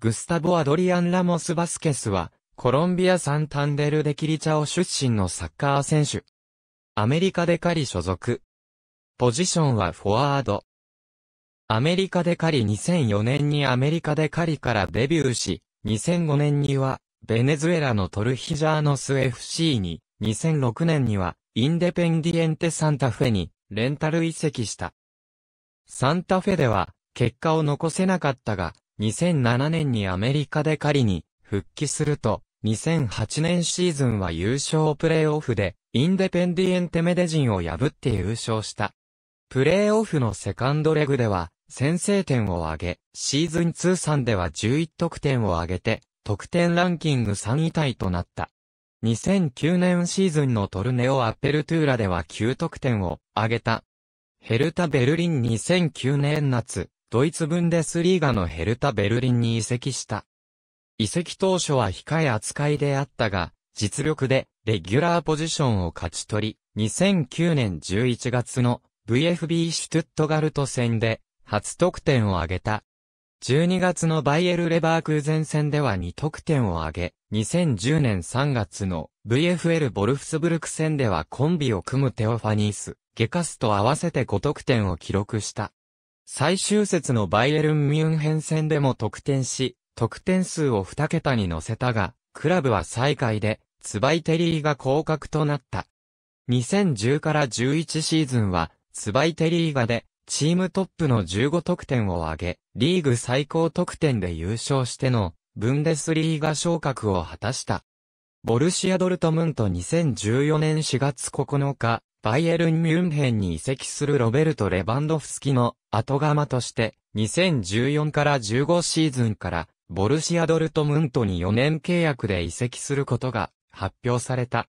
グスタボ・アドリアン・ラモス・バスケスは、コロンビア・サンタンデル・デ・キリチャオ出身のサッカー選手。アメリカで狩り所属。ポジションはフォワード。アメリカで狩り2004年にアメリカで狩りからデビューし、2005年には、ベネズエラのトルヒジャーノス FC に、2006年には、インデペンディエンテ・サンタフェに、レンタル移籍した。サンタフェでは、結果を残せなかったが、2007年にアメリカで仮に復帰すると、2008年シーズンは優勝プレーオフで、インデペンディエンテメデジンを破って優勝した。プレーオフのセカンドレグでは、先制点を挙げ、シーズン通算では11得点を挙げて、得点ランキング3位タイとなった。2009年シーズンのトルネオアペルトゥーラでは9得点を挙げた。ヘルタ・ベルリン2009年夏、ドイツブンデスリーガのヘルタ・ベルリンに移籍した。移籍当初は控え扱いであったが、実力でレギュラーポジションを勝ち取り、2009年11月の VFB シュトゥットガルト戦で初得点を挙げた。12月のバイエル・レバークーゼン戦では2得点を挙げ、2010年3月の VFL ボルフスブルク戦ではコンビを組むテオファニース、ゲカスと合わせて5得点を記録した。最終節のバイエルン・ミュンヘン戦でも得点し、得点数を2桁に乗せたが、クラブは最下位で、ツバイテリーが降格となった。2010から11シーズンは、ツバイテリーがで、チームトップの15得点を挙げ、リーグ最高得点で優勝しての、ブンデスリーガ昇格を果たした。ボルシア・ドルトムント2014年4月9日、バイエルン・ミュンヘンに移籍するロベルト・レバンドフスキの後釜として、2014から15シーズンから、ボルシア・ドルトムントに4年契約で移籍することが発表された。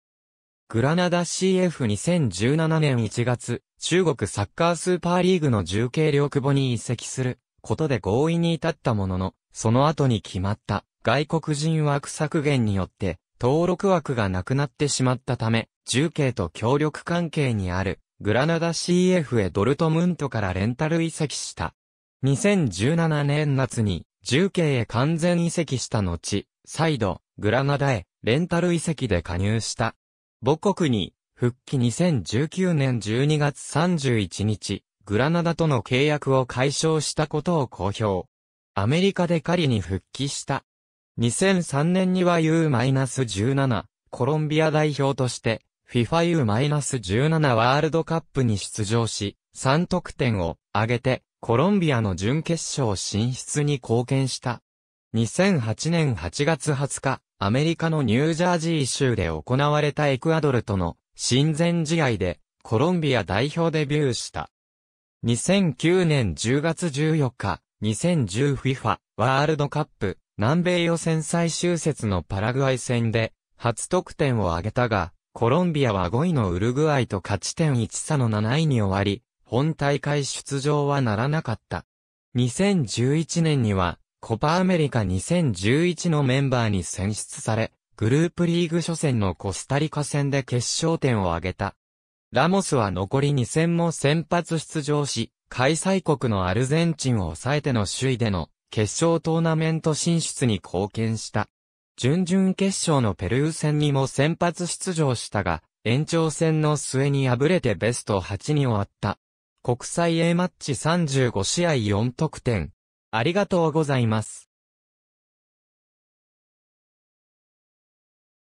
グラナダ CF2017 年1月、中国サッカースーパーリーグの重軽両久保に移籍することで合意に至ったものの、その後に決まった外国人枠削減によって登録枠がなくなってしまったため、重慶と協力関係にある、グラナダ CF へドルトムントからレンタル移籍した。2017年夏に、重慶へ完全移籍した後、再度、グラナダへ、レンタル移籍で加入した。母国に、復帰2019年12月31日、グラナダとの契約を解消したことを公表。アメリカで狩りに復帰した。2003年には U-17 コロンビア代表として FIFAU-17 ワールドカップに出場し、3得点を挙げてコロンビアの準決勝進出に貢献した。2008年8月20日、アメリカのニュージャージー州で行われたエクアドルとの親善試合でコロンビア代表デビューした。2009年10月14日、2010FIFA ワールドカップ南米予選最終節のパラグアイ戦で、初得点を挙げたが、コロンビアは5位のウルグアイと勝ち点1差の7位に終わり、本大会出場はならなかった。2011年には、コパアメリカ2011のメンバーに選出され、グループリーグ初戦のコスタリカ戦で決勝点を挙げた。ラモスは残り2戦も先発出場し、開催国のアルゼンチンを抑えての首位での決勝トーナメント進出に貢献した。準々決勝のペルー戦にも先発出場したが、延長戦の末に敗れてベスト8に終わった。国際 A マッチ35試合4得点。ありがとうございます。